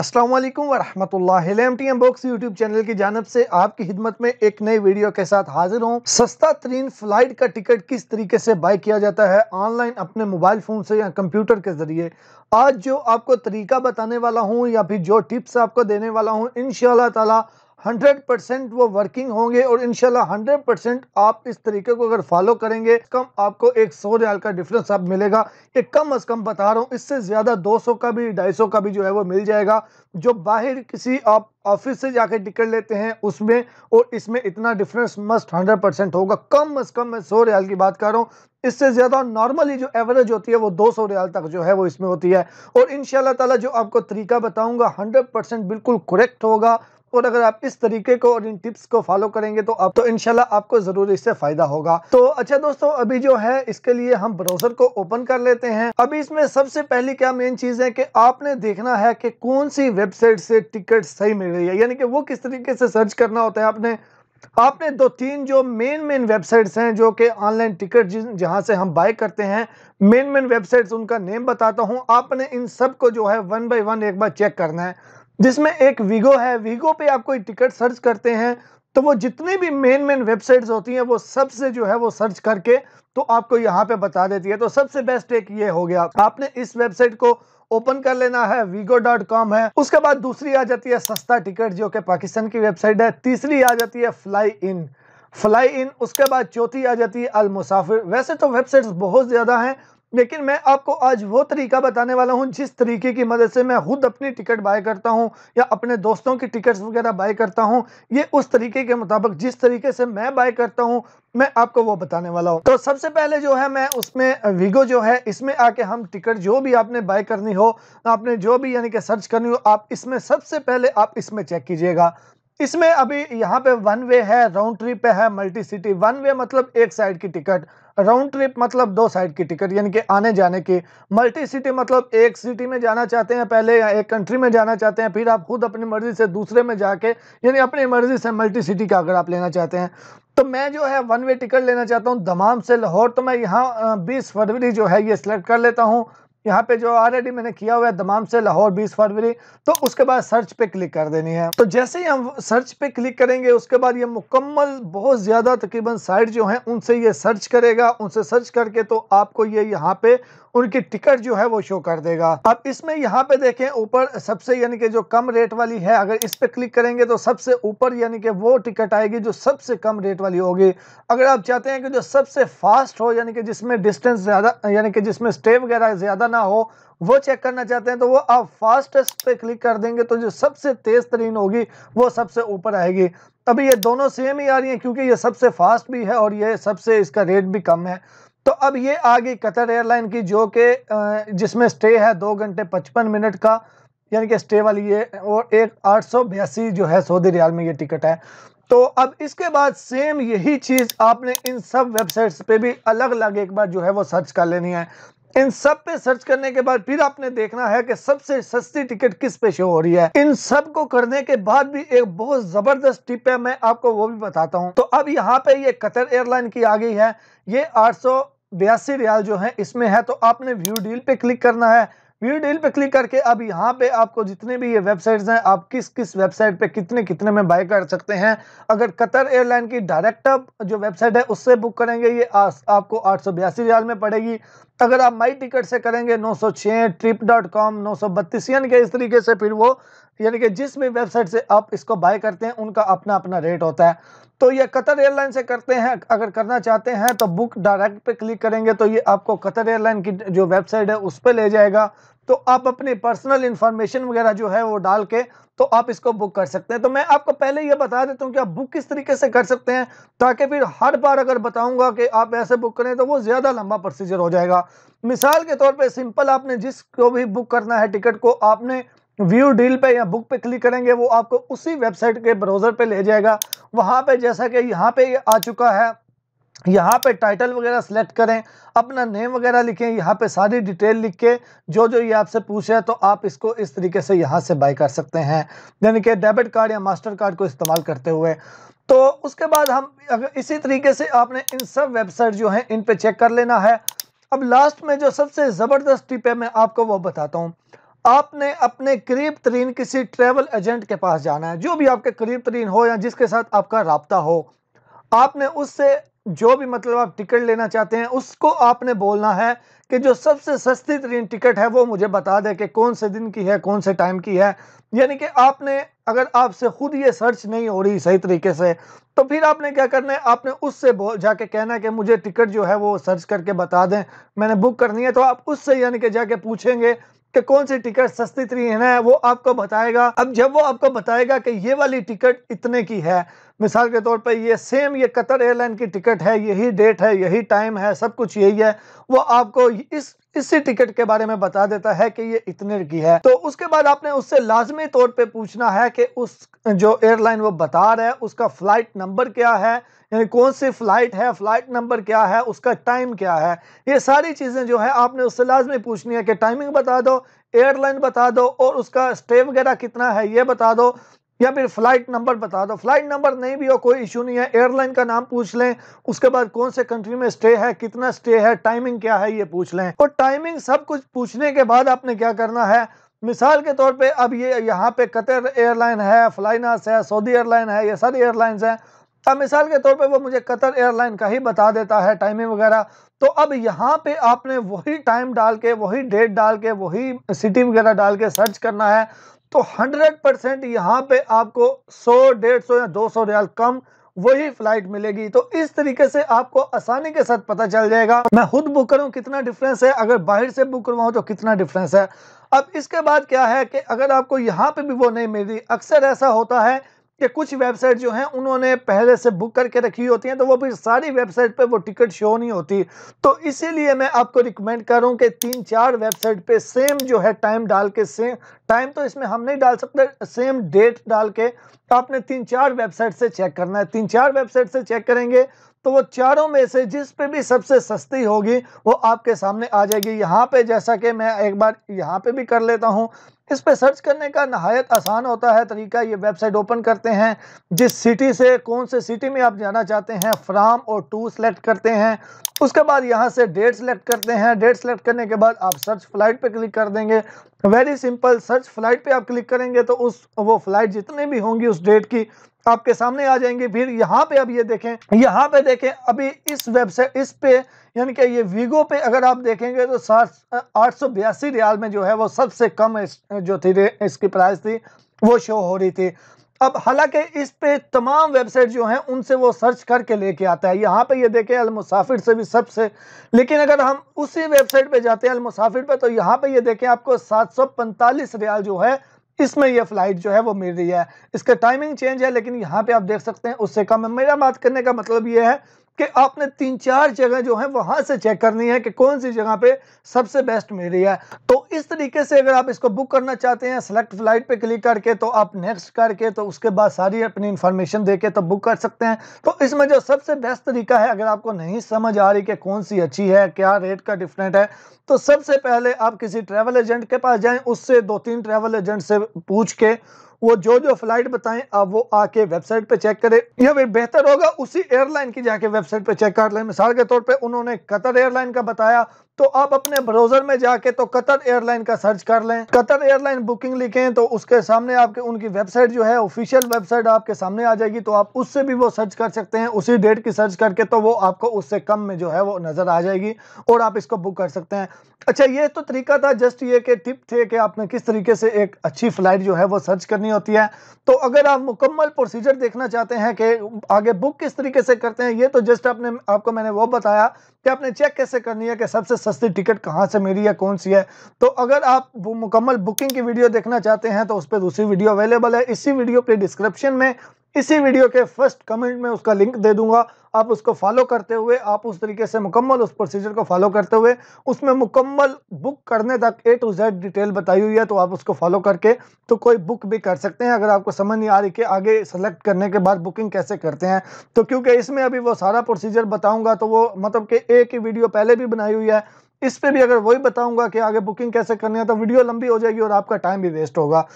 असलम वरहमल box YouTube channel की जानब से आपकी हिदमत में एक नई वीडियो के साथ हाजिर हूँ सस्ता तरीन फ्लाइट का टिकट किस तरीके से बाय किया जाता है ऑनलाइन अपने मोबाइल फ़ोन से या कंप्यूटर के ज़रिए आज जो आपको तरीका बताने वाला हूँ या फिर जो टिप्स आपको देने वाला हूँ इन शाह हंड्रेड परसेंट वो वर्किंग होंगे और इनशाला हंड्रेड परसेंट आप इस तरीके को अगर फॉलो करेंगे कम आपको एक सौ रियाल का डिफरेंस आप मिलेगा ये कम अज कम बता रहा हूँ इससे ज़्यादा दो सौ का भी ढाई सौ का भी जो है वो मिल जाएगा जो बाहर किसी आप ऑफिस से जाकर टिकट लेते हैं उसमें और इसमें इतना डिफरेंस मस्ट हंड्रेड परसेंट होगा कम अज़ कम मैं सौ रियाल की बात कर रहा हूँ इससे ज़्यादा नॉर्मली जो एवरेज होती है वो दो सौ रियाल तक जो है वो इसमें होती है और इन ताला जो आपको तरीका बताऊंगा हंड्रेड परसेंट बिल्कुल करेक्ट होगा और अगर आप इस तरीके को और इन टिप्स को फॉलो करेंगे तो आप तो इनशाला आपको ज़रूर इससे फ़ायदा होगा तो अच्छा दोस्तों अभी जो है इसके लिए हम ब्राउज़र को ओपन कर लेते हैं अभी इसमें सबसे पहली क्या मेन चीज़ है कि आपने देखना है कि कौन सी वेबसाइट से टिकट सही मिल रही है यानी कि वो किस तरीके से सर्च करना होता है आपने आपने दो तीन जो मेन मेन वेबसाइट्स हैं जो कि ऑनलाइन टिकट जहां से हम बाय करते हैं मेन मेन वेबसाइट्स उनका नेम बताता हूं आपने इन सब को जो है वन बाय वन एक बार चेक करना है जिसमें एक वीगो है वीगो पे आप कोई टिकट सर्च करते हैं तो वो जितने भी मेन मेन वेबसाइट्स होती हैं वो सबसे जो है वो सर्च करके तो आपको यहाँ पे बता देती है तो सबसे बेस्ट एक ये हो गया आपने इस वेबसाइट को ओपन कर लेना है वीगो डॉट कॉम है उसके बाद दूसरी आ जाती है सस्ता टिकट जो कि पाकिस्तान की वेबसाइट है तीसरी आ जाती है फ्लाई इन फ्लाई इन उसके बाद चौथी आ जाती है अल मुसाफिर वैसे तो वेबसाइट्स बहुत ज़्यादा हैं लेकिन मैं आपको आज वो तरीका बताने वाला हूँ जिस तरीके की मदद से मैं खुद अपनी टिकट बाय करता हूँ या अपने दोस्तों की टिकट्स वगैरह बाय करता हूँ ये उस तरीके के मुताबिक जिस तरीके से मैं बाय करता हूँ मैं आपको वो बताने वाला हूँ तो सबसे पहले जो है मैं उसमें वीगो जो है इसमें आके हम टिकट जो भी आपने बाय करनी हो आपने जो भी यानी कि सर्च करनी हो आप इसमें सबसे पहले आप इसमें चेक कीजिएगा इसमें अभी यहाँ पे वन वे है राउंड ट्रिप है मल्टी सिटी वन वे मतलब एक साइड की टिकट राउंड ट्रिप मतलब दो साइड की टिकट यानी कि आने जाने की मल्टी सिटी मतलब एक सिटी में जाना चाहते हैं पहले या एक कंट्री में जाना चाहते हैं फिर आप खुद अपनी मर्जी से दूसरे में जाके यानी अपनी मर्जी से मल्टी सिटी का अगर आप लेना चाहते हैं तो मैं जो है वन वे टिकट लेना चाहता हूँ दमाम से लाहौर तो मैं यहाँ बीस फरवरी जो है ये सिलेक्ट कर लेता हूँ यहाँ पे जो ऑलरेडी मैंने किया हुआ है दमाम से लाहौर 20 फरवरी तो उसके बाद सर्च पे क्लिक कर देनी है तो जैसे ही हम सर्च पे क्लिक करेंगे उसके बाद ये मुकम्मल बहुत ज़्यादा तकरीबन साइट जो हैं उनसे ये सर्च करेगा उनसे सर्च करके तो आपको ये यहाँ पे उनकी टिकट जो है वो शो कर देगा अब इसमें यहाँ पे देखें ऊपर सबसे यानी कि जो कम रेट वाली है अगर इस पर क्लिक करेंगे तो सबसे ऊपर यानी कि वो टिकट आएगी जो सबसे कम रेट वाली होगी अगर आप चाहते हैं कि जो सबसे फास्ट हो यानी कि जिसमें डिस्टेंस ज़्यादा यानी कि जिसमें स्टे वगैरह ज़्यादा ना हो वो चेक करना चाहते हैं तो वो आप फास्टेस्ट पे क्लिक कर देंगे तो जो सबसे तेज़ तरीन होगी वो सबसे ऊपर आएगी अभी ये दोनों सेम ही आ रही हैं क्योंकि ये सबसे फास्ट भी है और ये सबसे इसका रेट भी कम है तो अब ये आ गई कतर एयरलाइन की जो कि जिसमें स्टे है दो घंटे पचपन मिनट का यानी कि स्टे वाली ये और एक आठ सौ बयासी जो है सऊदी रियाल में ये टिकट है तो अब इसके बाद सेम यही चीज़ आपने इन सब वेबसाइट्स पे भी अलग अलग एक बार जो है वो सर्च कर लेनी है इन सब पे सर्च करने के बाद फिर आपने देखना है कि सबसे सस्ती टिकट किस पे शो हो रही है इन सब को करने के बाद भी एक बहुत जबरदस्त टिप है मैं आपको वो भी बताता हूँ तो अब यहाँ पे ये कतर एयरलाइन की आ गई है ये आठ सौ बयासी रियाल जो है इसमें है तो आपने व्यू डील पे क्लिक करना है व्यू डील पे क्लिक करके अब यहाँ पे आपको जितने भी ये वेबसाइट्स हैं आप किस किस वेबसाइट पे कितने कितने में बाय कर सकते हैं अगर कतर एयरलाइन की डायरेक्ट जो वेबसाइट है उससे बुक करेंगे ये आ, आपको आठ सौ बयासी रियाल में पड़ेगी अगर आप माई टिकट से करेंगे नौ सौ छः ट्रिप डॉट कॉम नौ सौ बत्तीस यानी कि इस तरीके से फिर वो यानी कि जिस भी वेबसाइट से आप इसको बाय करते हैं उनका अपना अपना रेट होता है तो ये कतर एयरलाइन से करते हैं अगर करना चाहते हैं तो बुक डायरेक्ट पे क्लिक करेंगे तो ये आपको कतर एयरलाइन की जो वेबसाइट है उस पर ले जाएगा तो आप अपनी पर्सनल इन्फॉर्मेशन वगैरह जो है वो डाल के तो आप इसको बुक कर सकते हैं तो मैं आपको पहले ये बता देता हूँ कि आप बुक किस तरीके से कर सकते हैं ताकि फिर हर बार अगर बताऊंगा कि आप ऐसे बुक करें तो वो ज़्यादा लंबा प्रोसीजर हो जाएगा मिसाल के तौर पर सिंपल आपने जिसको भी बुक करना है टिकट को आपने व्यू डील पे या बुक पे क्लिक करेंगे वो आपको उसी वेबसाइट के ब्राउज़र पे ले जाएगा वहाँ पे जैसा कि यहाँ पे आ चुका है यहाँ पे टाइटल वगैरह सेलेक्ट करें अपना नेम वगैरह लिखें यहाँ पे सारी डिटेल लिख के जो जो ये आपसे पूछे तो आप इसको इस तरीके से यहाँ से बाय कर सकते हैं यानी कि डेबिट कार्ड या मास्टर कार्ड को इस्तेमाल करते हुए तो उसके बाद हम अगर इसी तरीके से आपने इन सब वेबसाइट जो हैं इन पे चेक कर लेना है अब लास्ट में जो सबसे ज़बरदस्त टिप है मैं आपको वो बताता हूँ आपने अपने करीब तरीन किसी ट्रेवल एजेंट के पास जाना है जो भी आपके करीब तरीन हो या जिसके साथ आपका रबता हो आपने उससे जो भी मतलब आप टिकट लेना चाहते हैं उसको आपने बोलना है कि जो सबसे सस्ती तरीन टिकट है वो मुझे बता दे कि कौन से दिन की है कौन से टाइम की है यानी कि आपने अगर आपसे खुद ये सर्च नहीं हो रही सही तरीके से तो फिर आपने क्या करना है आपने उससे जाके कहना है कि मुझे टिकट जो है वो सर्च करके बता दें मैंने बुक करनी है तो आप उससे यानी कि जाके पूछेंगे कि कौन सी टिकट सस्ती तरीन है वो आपको बताएगा अब जब वो आपको बताएगा कि ये वाली टिकट इतने की है मिसाल के तौर पर ये सेम ये कतर एयरलाइन की टिकट है यही डेट है यही टाइम है सब कुछ यही है वो आपको इस इसी टिकट के बारे में बता देता है कि ये इतने की है तो उसके बाद आपने उससे लाजमी तौर पे पूछना है कि उस जो एयरलाइन वो बता रहा है उसका फ्लाइट नंबर क्या है यानी कौन सी फ्लाइट है फ्लाइट नंबर क्या है उसका टाइम क्या है ये सारी चीज़ें जो है आपने उससे लाजमी पूछनी है कि टाइमिंग बता दो एयरलाइन बता दो और उसका स्टे वगैरह कितना है ये बता दो या फिर फ्लाइट नंबर बता दो फ्लाइट नंबर नहीं भी हो कोई इशू नहीं है एयरलाइन का नाम पूछ लें उसके बाद कौन से कंट्री में स्टे है कितना स्टे है टाइमिंग क्या है ये पूछ लें और टाइमिंग सब कुछ पूछने के बाद आपने क्या करना है मिसाल के तौर पे अब ये यहाँ पे कतर एयरलाइन है फ्लाइनास है सऊदी एयरलाइन है ये सारी एयरलाइंस हैं अब मिसाल के तौर पे वो मुझे कतर एयरलाइन का ही बता देता है टाइमिंग वगैरह तो अब यहाँ पे आपने वही टाइम डाल के वही डेट डाल के वही सिटी वगैरह डाल के सर्च करना है तो 100 परसेंट यहाँ पे आपको 100 सौ या 200 रियाल कम वही फ्लाइट मिलेगी तो इस तरीके से आपको आसानी के साथ पता चल जाएगा मैं खुद बुक करूँ कितना डिफरेंस है अगर बाहर से बुक करवाऊँ तो कितना डिफरेंस है अब इसके बाद क्या है कि अगर आपको यहाँ पे भी वो नहीं मिल रही अक्सर ऐसा होता है कि कुछ वेबसाइट जो हैं उन्होंने पहले से बुक करके रखी होती हैं तो वो भी सारी वेबसाइट पे वो टिकट शो नहीं होती तो इसीलिए मैं आपको रिकमेंड करूं कि तीन चार वेबसाइट पे सेम जो है टाइम डाल के सेम टाइम तो इसमें हम नहीं डाल सकते सेम डेट डाल के आपने तीन चार वेबसाइट से चेक करना है तीन चार वेबसाइट से चेक करेंगे तो वो चारों में से जिस पे भी सबसे सस्ती होगी वो आपके सामने आ जाएगी यहाँ पे जैसा कि मैं एक बार यहाँ पे भी कर लेता हूँ इस पे सर्च करने का नहायत आसान होता है तरीका ये वेबसाइट ओपन करते हैं जिस सिटी से कौन से सिटी में आप जाना चाहते हैं फ्राम और टू सेलेक्ट करते हैं उसके बाद यहाँ से डेट सेलेक्ट करते हैं डेट सेलेक्ट करने के बाद आप सर्च फ्लाइट पे क्लिक कर देंगे वेरी सिंपल सर्च फ्लाइट पे आप क्लिक करेंगे तो उस वो फ्लाइट जितनी भी होंगी उस डेट की आपके सामने आ जाएंगे फिर यहाँ पे अब ये देखें यहाँ पे देखें अभी इस वेबसाइट इस पे यानी कि ये वीगो पे अगर आप देखेंगे तो सात आठ सौ बयासी रियाल में जो है वो सबसे कम जो थी इसकी प्राइस थी वो शो हो रही थी अब हालांकि इस पे तमाम वेबसाइट जो हैं उनसे वो सर्च करके लेके आता है यहाँ पे ये देखें अलमुसाफिर से भी सबसे लेकिन अगर हम उसी वेबसाइट पे जाते हैं अलमुसाफिर पे तो यहाँ पे ये देखें आपको 745 रियाल जो है इसमें यह फ्लाइट जो है वो मिल रही है इसका टाइमिंग चेंज है लेकिन यहाँ पे आप देख सकते हैं उससे कम है मेरा बात करने का मतलब ये है कि आपने तीन चार जगह जो है वहां से चेक करनी है कि कौन सी जगह पे सबसे बेस्ट मिल रही है तो इस तरीके से अगर आप इसको बुक करना चाहते हैं सेलेक्ट फ्लाइट पे क्लिक करके तो आप नेक्स्ट करके तो उसके बाद सारी अपनी इंफॉर्मेशन दे के तो बुक कर सकते हैं तो इसमें जो सबसे बेस्ट तरीका है अगर आपको नहीं समझ आ रही कि कौन सी अच्छी है क्या रेट का डिफरेंट है तो सबसे पहले आप किसी ट्रैवल एजेंट के पास जाएं उससे दो तीन ट्रैवल एजेंट से पूछ के वो जो जो फ्लाइट बताएं आप वो आके वेबसाइट पे चेक करें या फिर बेहतर होगा उसी एयरलाइन की जाके वेबसाइट पे चेक कर लें मिसाल के तौर पर उन्होंने कतर एयरलाइन का बताया तो आप अपने ब्राउजर में जाके तो कतर एयरलाइन का सर्च कर लें कतर एयरलाइन बुकिंग लिखें तो उसके सामने आपके उनकी वेबसाइट जो है ऑफिशियल वेबसाइट आपके सामने आ जाएगी तो आप उससे भी वो सर्च कर सकते हैं उसी डेट की सर्च करके तो वो आपको उससे कम में जो है वो नज़र आ जाएगी और आप इसको बुक कर सकते हैं अच्छा ये तो तरीका था जस्ट ये कि टिप थे कि आपने किस तरीके से एक अच्छी फ़्लाइट जो है वो सर्च करनी होती है तो अगर आप मुकम्मल प्रोसीजर देखना चाहते हैं कि आगे बुक किस तरीके से करते हैं ये तो जस्ट आपने आपको मैंने वो बताया कि आपने चेक कैसे करनी है कि सबसे सस्ती टिकट कहाँ से मेरी है कौन सी है तो अगर आप मुकम्मल बुकिंग की वीडियो देखना चाहते हैं तो उस पर दूसरी वीडियो अवेलेबल है इसी वीडियो के डिस्क्रिप्शन में इसी वीडियो के फर्स्ट कमेंट में उसका लिंक दे दूंगा आप उसको फॉलो करते हुए आप उस तरीके से मुकम्मल उस प्रोसीजर को फॉलो करते हुए उसमें मुकम्मल बुक करने तक ए टू जेड डिटेल बताई हुई है तो आप उसको फॉलो करके तो कोई बुक भी कर सकते हैं अगर आपको समझ नहीं आ रही कि आगे सेलेक्ट करने के बाद बुकिंग कैसे करते हैं तो क्योंकि इसमें अभी वो सारा प्रोसीजर बताऊँगा तो वो मतलब कि ए की वीडियो पहले भी बनाई हुई है इस पर भी अगर वही बताऊँगा कि आगे बुकिंग कैसे करनी है तो वीडियो लंबी हो जाएगी और आपका टाइम भी वेस्ट होगा